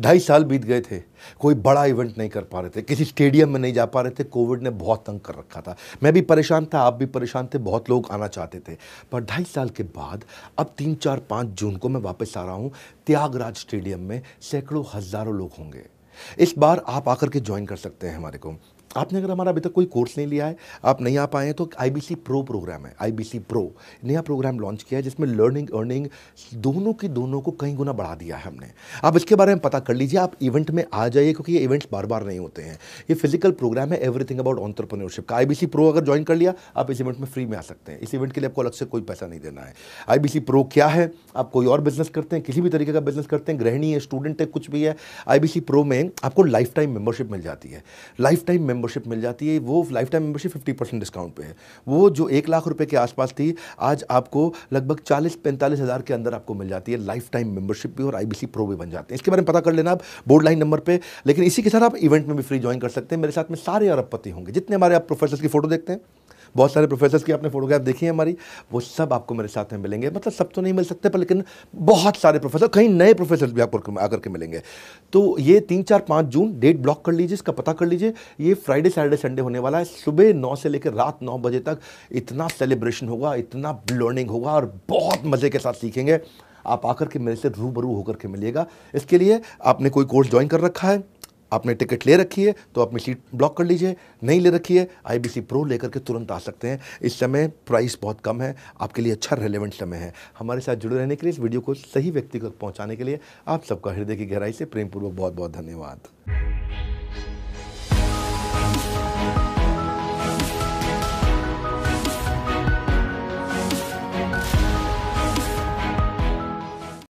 ढाई साल बीत गए थे कोई बड़ा इवेंट नहीं कर पा रहे थे किसी स्टेडियम में नहीं जा पा रहे थे कोविड ने बहुत तंग कर रखा था मैं भी परेशान था आप भी परेशान थे बहुत लोग आना चाहते थे पर ढाई साल के बाद अब तीन चार पाँच जून को मैं वापस आ रहा हूँ त्यागराज स्टेडियम में सैकड़ों हज़ारों लोग होंगे इस बार आप आकर के ज्वाइन कर सकते हैं हमारे को आपने अगर हमारा अभी तक कोई कोर्स नहीं लिया है आप नहीं आ पाए हैं तो I B C pro program है आई बी सी प्रो नया प्रोग्राम लॉन्च किया है जिसमें लर्निंग अर्निंग दोनों की दोनों को कई गुना बढ़ा दिया है हमने आप इसके बारे में पता कर लीजिए आप इवेंट में आ जाइए क्योंकि ये इवेंट्स बार बार नहीं होते हैं ये फिजिकल प्रोग्राम है एवरीथिंग अबाउट ऑन्टरप्रनरशिप का आई बी सी प्रो अगर ज्वाइन कर लिया आप इस इवेंट में फ्री में आ सकते हैं इस इवेंट के लिए आपको अलग से कोई पैसा नहीं देना है आई बी सी प्रो क्या है आप कोई और बिजनेस करते हैं किसी भी तरीके का बिजनेस करते हैं गृहिणी है स्टूडेंट है कुछ भी है आई बी सी प्रो में आपको लाइफ टाइम मेंबरशिप मिल जाती है लाइफ टाइम मेंबरशिप मिल जाती है वो life time membership fifty percent discount पे है वो जो एक लाख रुपए के आसपास थी आज आपको लगभग चालीस पैंतालीस हज़ार के अंदर आपको मिल जाती है लाइफ टाइम मेंबरशिप भी और आई प्रो भी बन जाते हैं इसके बारे में पता कर लेना आप बोर्ड लाइन नंबर पर लेकिन इसी के साथ आप इवेंट में भी फ्री ज्वाइन कर सकते हैं मेरे साथ में सारे अरबपति होंगे जितने हमारे आप प्रोफेसर की फ़ोटो देखते हैं बहुत सारे प्रोफेसर की आपने फोटोग्राफ देखी है हमारी वो सब आपको मेरे साथ में मिलेंगे मतलब सब तो नहीं मिल सकते पर लेकिन बहुत सारे प्रोफेसर कहीं नए प्रोफेसर भी आपको आकर के मिलेंगे तो ये तीन चार पाँच जून डेट ब्लॉक कर लीजिए इसका पता कर लीजिए ये फ्राइडे सैटरडे संडे होने वाला है सुबह नौ से लेकर रात नौ बजे तक इतना सेलिब्रेशन होगा इतना लर्निंग होगा और बहुत मज़े के साथ सीखेंगे आप आकर के मेरे से रूबरू होकर के मिलिएगा इसके लिए आपने कोई कोर्स ज्वाइन कर रखा है आपने टिकट ले रखी है तो अपनी सीट ब्लॉक कर लीजिए नहीं ले रखी है आईबीसी प्रो लेकर के तुरंत आ सकते हैं इस समय प्राइस बहुत कम है आपके लिए अच्छा रेलिवेंट समय है हमारे साथ जुड़े रहने के लिए इस वीडियो को सही व्यक्ति तक पहुँचाने के लिए आप सबका हृदय की गहराई से प्रेमपूर्वक बहुत बहुत धन्यवाद